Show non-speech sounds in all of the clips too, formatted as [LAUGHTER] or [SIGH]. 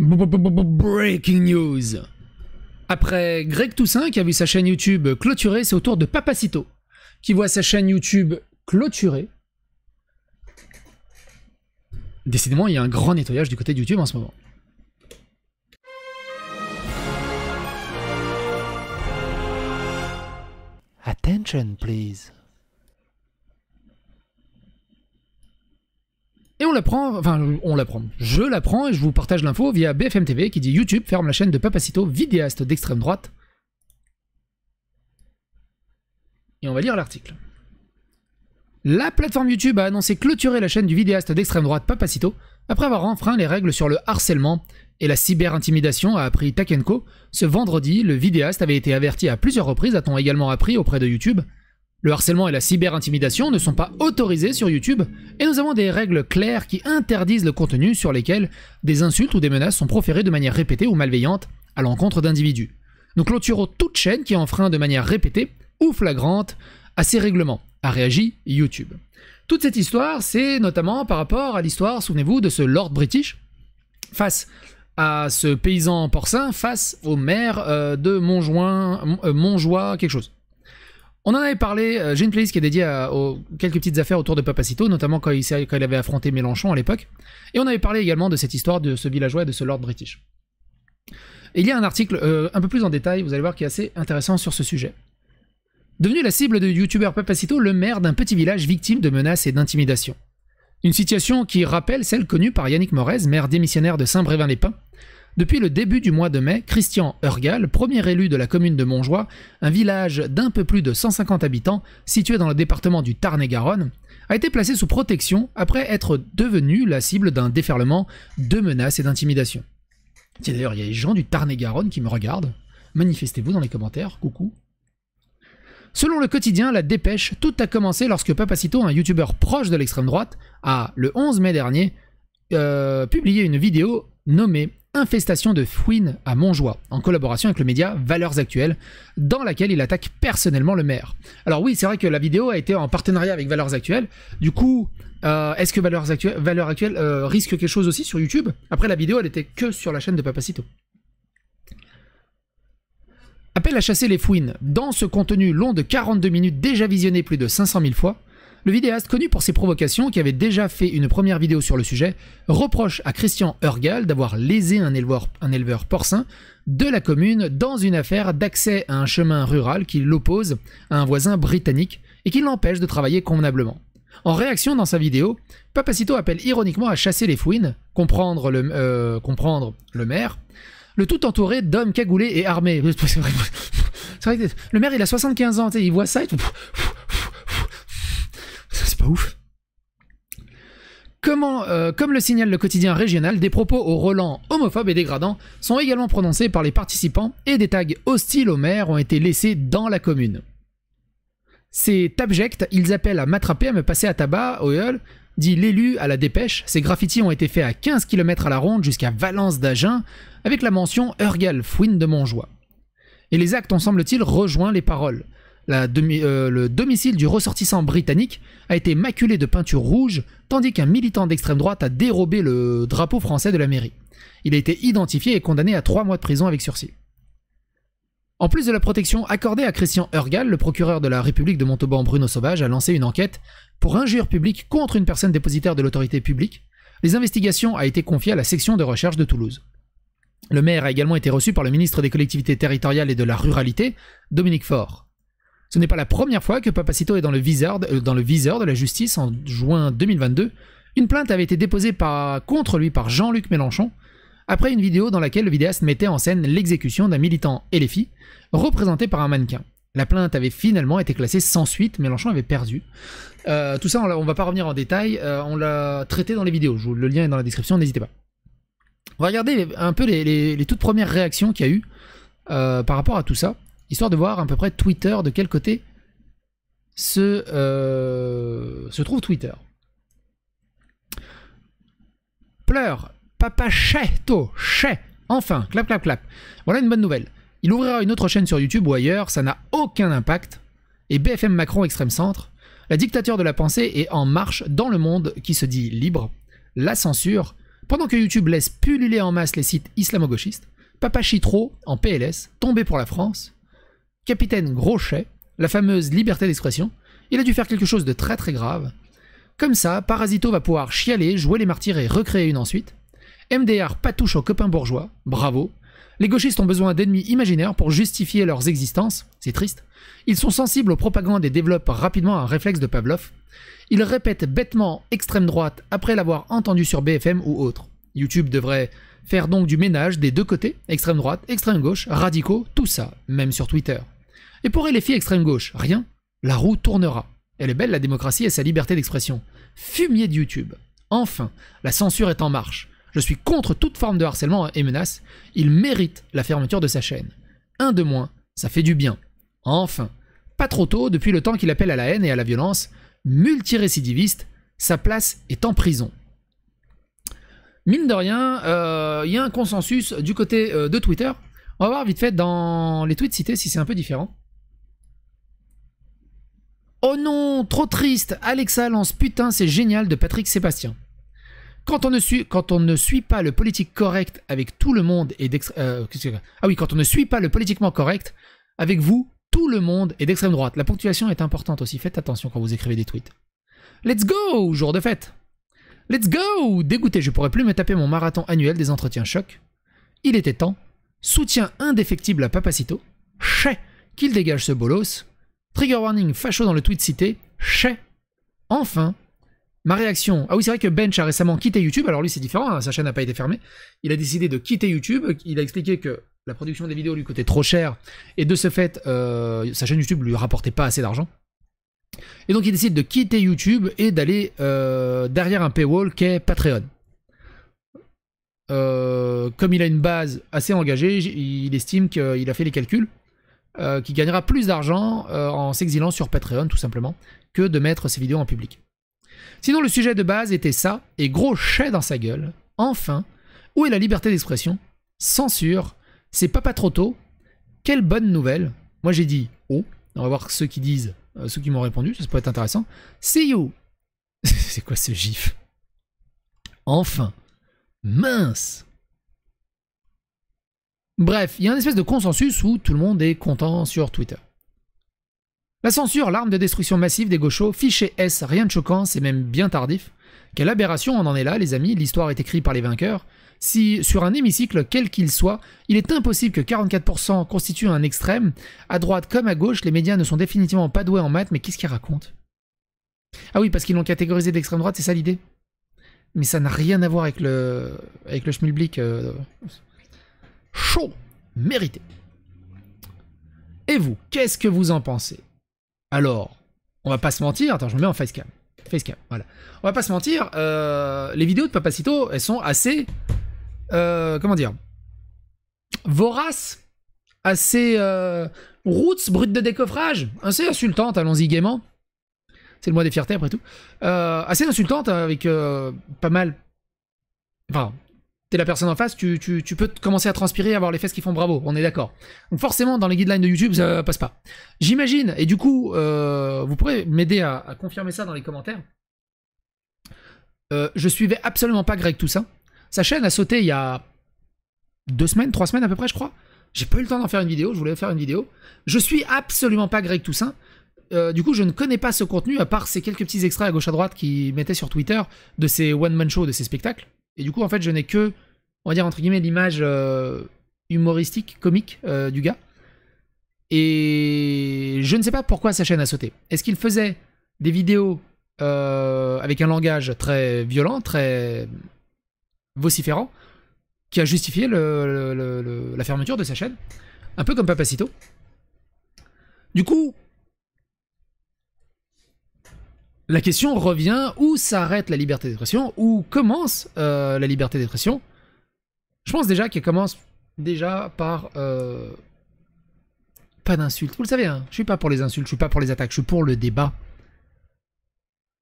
Breaking news. Après Greg Toussaint qui a vu sa chaîne YouTube clôturée, c'est au tour de Papacito qui voit sa chaîne YouTube clôturée. Décidément, il y a un grand nettoyage du côté de YouTube en ce moment. Attention, please. Et on prend, enfin on prend, je prends et je vous partage l'info via BFM TV qui dit YouTube ferme la chaîne de Papacito, vidéaste d'extrême droite. Et on va lire l'article. La plateforme YouTube a annoncé clôturer la chaîne du vidéaste d'extrême droite Papacito après avoir enfreint les règles sur le harcèlement et la cyberintimidation, a appris Takenko. Ce vendredi, le vidéaste avait été averti à plusieurs reprises, a-t-on également appris auprès de YouTube, le harcèlement et la cyberintimidation ne sont pas autorisés sur YouTube et nous avons des règles claires qui interdisent le contenu sur lesquels des insultes ou des menaces sont proférées de manière répétée ou malveillante à l'encontre d'individus. Nous clôturons toute chaîne qui enfreint de manière répétée ou flagrante à ces règlements, a réagi YouTube. Toute cette histoire, c'est notamment par rapport à l'histoire, souvenez-vous, de ce Lord British face à ce paysan porcin, face au maire euh, de Montjoie, euh, Montjoie quelque chose. On en avait parlé, euh, j'ai une playlist qui est dédiée à, aux quelques petites affaires autour de Papacito, notamment quand il, avait affronté Mélenchon à l'époque. Et on avait parlé également de cette histoire de ce villageois et de ce lord british. Et il y a un article euh, un peu plus en détail, vous allez voir, qui est assez intéressant sur ce sujet. Devenu la cible de youtubeur Papacito, le maire d'un petit village victime de menaces et d'intimidations. Une situation qui rappelle celle connue par Yannick Morez, maire démissionnaire de Saint-Brévin-les-Pins, depuis le début du mois de mai, Christian Hurgal, premier élu de la commune de Montjoie, un village d'un peu plus de 150 habitants situé dans le département du Tarn-et-Garonne, a été placé sous protection après être devenu la cible d'un déferlement de menaces et d'intimidation. Tiens d'ailleurs, il y a les gens du Tarn-et-Garonne qui me regardent. Manifestez-vous dans les commentaires, coucou. Selon le quotidien La Dépêche, tout a commencé lorsque Papacito, un youtubeur proche de l'extrême droite, a, le 11 mai dernier, euh, publié une vidéo nommée Infestation de fouines à Montjoie, en collaboration avec le média Valeurs Actuelles, dans laquelle il attaque personnellement le maire. Alors oui, c'est vrai que la vidéo a été en partenariat avec Valeurs Actuelles. Du coup, euh, est-ce que Valeurs Actuelles, euh, risque quelque chose aussi sur YouTube Après, la vidéo, elle était que sur la chaîne de Papacito. Appel à chasser les fouines. Dans ce contenu long de 42 minutes déjà visionné plus de 500 000 fois, le vidéaste connu pour ses provocations, qui avait déjà fait une première vidéo sur le sujet, reproche à Christian Hurgal d'avoir lésé un éleveur, porcin de la commune dans une affaire d'accès à un chemin rural qui l'oppose à un voisin britannique et qui l'empêche de travailler convenablement. En réaction dans sa vidéo, Papacito appelle ironiquement à chasser les fouines, comprendre le, euh, comprendre le maire, le tout entouré d'hommes cagoulés et armés. [LAUGHS] C'est vrai que le maire il a 75 ans, il voit ça et tout ouf. Comment, euh, comme le signale le quotidien régional, des propos au Roland homophobes et dégradants sont également prononcés par les participants et des tags hostiles au maire ont été laissés dans la commune. C'est abject, ils appellent à m'attraper, à me passer à tabac, au dit l'élu à la dépêche. Ces graffitis ont été faits à 15 km à la ronde jusqu'à Valence d'Agen, avec la mention Urgal, fouine de Montjoie. Et les actes ont semble-t-il rejoint les paroles. Euh, le domicile du ressortissant britannique a été maculé de peinture rouge, tandis qu'un militant d'extrême droite a dérobé le drapeau français de la mairie. Il a été identifié et condamné à trois mois de prison avec sursis. En plus de la protection accordée à Christian Urgal, le procureur de la République de Montauban Bruno Sauvage a lancé une enquête pour injure publique contre une personne dépositaire de l'autorité publique. Les investigations ont été confiées à la section de recherche de Toulouse. Le maire a également été reçu par le ministre des collectivités territoriales et de la ruralité, Dominique Faure. Ce n'est pas la première fois que Papacito est dans le viseur, de euh, la justice en juin 2022. Une plainte avait été déposée contre lui par Jean-Luc Mélenchon après une vidéo dans laquelle le vidéaste mettait en scène l'exécution d'un militant LFI représenté par un mannequin. La plainte avait finalement été classée sans suite, Mélenchon avait perdu. Euh, tout ça, on ne va pas revenir en détail, euh, on l'a traité dans les vidéos, le lien est dans la description, n'hésitez pas. Regardez un peu les, toutes premières réactions qu'il y a eu par rapport à tout ça histoire de voir à peu près Twitter, de quel côté se, euh, se trouve Twitter. Pleure, papa cheto, che enfin, clap, clap, clap. Voilà une bonne nouvelle. Il ouvrira une autre chaîne sur YouTube ou ailleurs, ça n'a aucun impact. Et BFM Macron extrême centre, la dictature de la pensée est en marche dans le monde qui se dit libre. La censure, pendant que YouTube laisse pulluler en masse les sites islamo-gauchistes, Papa Chitro, en PLS, tombé pour la France, capitaine Groschet, la fameuse liberté d'expression, il a dû faire quelque chose de très très grave. Comme ça, Parasito va pouvoir chialer, jouer les martyrs et recréer une ensuite. MDR patouche aux copains bourgeois, bravo. Les gauchistes ont besoin d'ennemis imaginaires pour justifier leurs existences, c'est triste. Ils sont sensibles aux propagandes et développent rapidement un réflexe de Pavlov. Ils répètent bêtement extrême droite après l'avoir entendu sur BFM ou autre. YouTube devrait Faire donc du ménage des deux côtés, extrême droite, extrême gauche, radicaux, tout ça, même sur Twitter. Et pour les filles extrême gauche, rien, la roue tournera. Elle est belle la démocratie et sa liberté d'expression. Fumier de YouTube. Enfin, la censure est en marche. Je suis contre toute forme de harcèlement et menace. Il mérite la fermeture de sa chaîne. Un de moins, ça fait du bien. Enfin, pas trop tôt, depuis le temps qu'il appelle à la haine et à la violence, multirécidiviste, sa place est en prison mine de rien, euh, il y a un consensus du côté euh, de Twitter. On va voir vite fait dans les tweets cités si c'est un peu différent. Oh non, trop triste, Alexa lance putain, c'est génial de Patrick Sébastien. Quand on, ne suit, quand on ne suit pas le politique correct avec tout le monde et euh, ah oui, quand on ne suit pas le politiquement correct avec vous, tout le monde est d'extrême droite. La ponctuation est importante aussi, faites attention quand vous écrivez des tweets. Let's go, jour de fête Let's go Dégoûté, je pourrais plus me taper mon marathon annuel des entretiens choc. Il était temps. Soutien indéfectible à Papacito. Chais Qu'il dégage ce bolos. Trigger warning facho dans le tweet cité. Chais Enfin Ma réaction. Ah oui, c'est vrai que Bench a récemment quitté YouTube. Alors lui, c'est différent. Hein, sa chaîne n'a pas été fermée. Il a décidé de quitter YouTube. Il a expliqué que la production des vidéos lui coûtait trop cher. Et de ce fait, euh, sa chaîne YouTube lui rapportait pas assez d'argent. Et donc il décide de quitter YouTube et d'aller euh, derrière un paywall qu'est Patreon. Euh, comme il a une base assez engagée, il estime qu'il a fait les calculs, euh, qu'il gagnera plus d'argent en s'exilant sur Patreon tout simplement que de mettre ses vidéos en public. Sinon le sujet de base était ça, et gros chais dans sa gueule, enfin, où est la liberté d'expression Censure, c'est papa trop tôt, quelle bonne nouvelle Moi j'ai dit oh, on va voir ceux qui disent, euh, ceux qui m'ont répondu, ça, peut être intéressant. CEO, [LAUGHS] C'est quoi ce gif Enfin Mince Bref, il y a un espèce de consensus où tout le monde est content sur Twitter. La censure, l'arme de destruction massive des gauchos, fiché S, rien de choquant, c'est même bien tardif. Quelle aberration, on en est là, les amis, l'histoire est écrite par les vainqueurs. Si, sur un hémicycle, quel qu'il soit, il est impossible que 44% constitue un extrême, à droite comme à gauche, les médias ne sont définitivement pas doués en maths, mais qu'est-ce qu'ils racontent Ah oui, parce qu'ils l'ont catégorisé d'extrême droite, c'est ça l'idée Mais ça n'a rien à voir avec le, avec le schmilblick. Euh, chaud Mérité Et vous, qu'est-ce que vous en pensez alors, on va pas se mentir. Attends, je me mets en facecam. Facecam, voilà. On va pas se mentir. Euh, les vidéos de Papacito, elles sont assez. Euh, comment dire Vorace, assez. Euh, roots, brutes de décoffrage, assez insultantes, allons-y gaiement. C'est le mois des fiertés après tout. assez insultantes avec pas mal. Enfin, t'es la personne en face, tu, peux commencer à transpirer, avoir les fesses qui font bravo, on est d'accord. Donc forcément, dans les guidelines de YouTube, ça passe pas. J'imagine, et du coup, euh, vous pourrez m'aider à, confirmer ça dans les commentaires. Euh, je suivais absolument pas Greg Toussaint. Sa chaîne a sauté il y a deux semaines, trois semaines à peu près, je crois. J'ai pas eu le temps d'en faire une vidéo, je voulais faire une vidéo. Je suis absolument pas Greg Toussaint. Euh, du coup, je ne connais pas ce contenu, à part ces quelques petits extraits à gauche à droite qu'il mettait sur Twitter de ses one-man shows, de ses spectacles. Et du coup, en fait, je n'ai que on va dire entre guillemets, l'image euh, humoristique, comique euh, du gars. Et je ne sais pas pourquoi sa chaîne a sauté. Est-ce qu'il faisait des vidéos euh, avec un langage très violent, très vociférant, qui a justifié la fermeture de sa chaîne Un peu comme Papacito. Du coup, la question revient où s'arrête la liberté d'expression, où commence la liberté d'expression je pense déjà qu'elle commence déjà par... Euh, pas d'insultes. Vous le savez, hein, je suis pas pour les insultes, je suis pas pour les attaques, je suis pour le débat.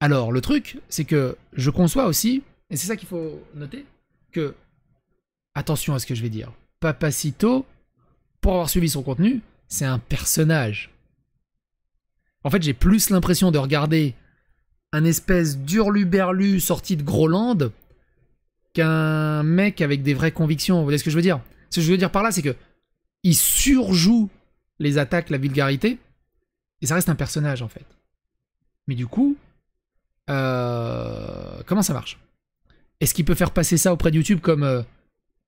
Alors, le truc, c'est que je conçois aussi, et c'est ça qu'il faut noter, que... Attention à ce que je vais dire. Papacito, pour avoir suivi son contenu, c'est un personnage. En fait, j'ai plus l'impression de regarder un espèce d'urluberlu sorti de Groland un mec avec des vraies convictions. Vous voyez ce que je veux dire Ce que je veux dire par là, c'est que il surjoue les attaques, la vulgarité, et ça reste un personnage en fait. Mais du coup, euh, comment ça marche Est-ce qu'il peut faire passer ça auprès de YouTube comme euh,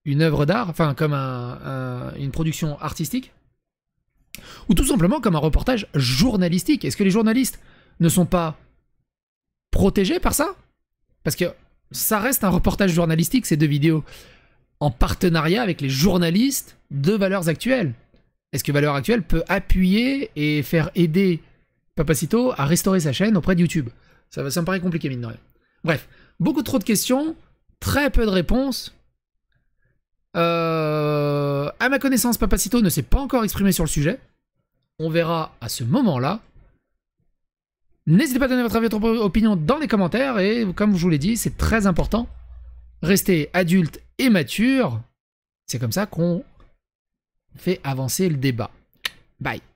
une œuvre d'art, enfin comme une production artistique Ou tout simplement comme un reportage journalistique Est-ce que les journalistes ne sont pas protégés par ça Parce que ça reste un reportage journalistique, ces deux vidéos, en partenariat avec les journalistes de Valeurs Actuelles. Est-ce que Valeurs Actuelles peut appuyer et faire aider Papacito à restaurer sa chaîne auprès de YouTube ça, me paraît compliqué, mine de rien. Bref, beaucoup trop de questions, très peu de réponses. Euh, à ma connaissance, Papacito ne s'est pas encore exprimé sur le sujet. On verra à ce moment-là N'hésitez pas à donner votre avis, votre opinion dans les commentaires. Et comme je vous l'ai dit, c'est très important. Restez adulte et mature. C'est comme ça qu'on fait avancer le débat. Bye.